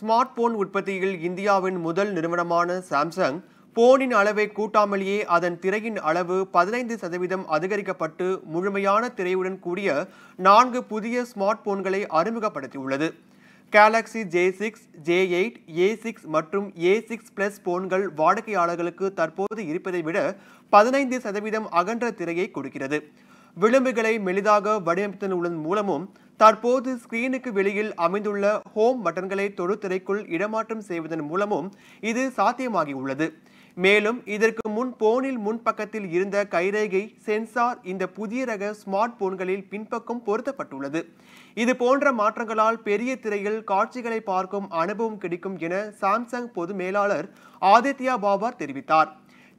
smart phone உற்பத்தியில் இந்தியாவின் முதல் நிறுவனமான சாம்சங் போனின் அளவை கூட்டாமலேயே அதன் திரையின் அளவு பதினைந்து சதவீதம் அதிகரிக்கப்பட்டு முழுமையான திரையுடன் கூடிய நான்கு புதிய ஸ்மார்ட் போன்களை அறிமுகப்படுத்தியுள்ளது Galaxy J six J eight A six மற்றும் ஏ சிக்ஸ் பிளஸ் போன்கள் வாடிக்கையாளர்களுக்கு தற்போது இருப்பதை விட பதினைந்து சதவீதம் அகன்ற திரையை கொடுக்கிறது விளிம்புகளை மெலிதாக வடிவமைத்ததன் மூலமும் தற்போது ஸ்கிரீனுக்கு வெளியில் அமைந்துள்ள ஹோம் பட்டன்களை தொடுதிரைக்குள் இடமாற்றம் செய்வதன் மூலமும் இது சாத்தியமாகி உள்ளது மேலும் இதற்கு முன் போனில் முன்பக்கத்தில் இருந்த கைரேகை சென்சார் இந்த புதிய ரக ஸ்மார்ட் போன்களில் பின்பக்கம் பொருத்தப்பட்டுள்ளது இது போன்ற மாற்றங்களால் பெரிய திரையில் காட்சிகளை பார்க்கும் அனுபவம் கிடைக்கும் என சாம்சங் பொது மேலாளர் ஆதித்யா பாபார் தெரிவித்தார்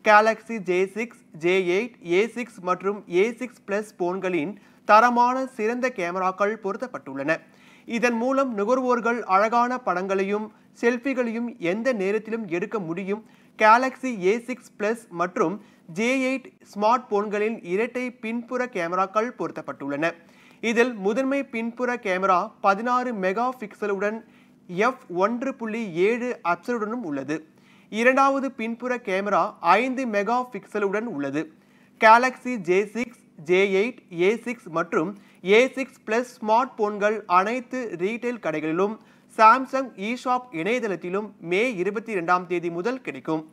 Galaxy J six J eight A six மற்றும் ஏ சிக்ஸ் பிளஸ் போன்களின் தரமான சிறந்த கேமராக்கள் பொருத்தப்பட்டுள்ளன இதன் மூலம் நுகர்வோர்கள் அழகான படங்களையும் செல்ஃபிகளையும் எந்த நேரத்திலும் எடுக்க முடியும் கேலக்ஸி ஏ சிக்ஸ் பிளஸ் மற்றும் ஜே எயிட் ஸ்மார்ட் போன்களின் இரட்டை பின்புற கேமராக்கள் பொருத்தப்பட்டுள்ளன இதில் முதன்மை பின்புற கேமரா பதினாறு மெகா பிக்சலுடன் எஃப் ஒன்று புள்ளி ஏழு அப்சலுடனும் உள்ளது இரண்டாவது பின்புற கேமரா ஐந்து மெகா பிக்சலுடன் உள்ளது Galaxy J six J eight A six மற்றும் ஏ சிக்ஸ் ப்ளஸ் ஸ்மார்ட் போன்கள் அனைத்து ரீட்டைல் கடைகளிலும் சாம்சங் இஷாப் இணையதளத்திலும் மே இருபத்தி ரெண்டாம் தேதி முதல் கிடைக்கும்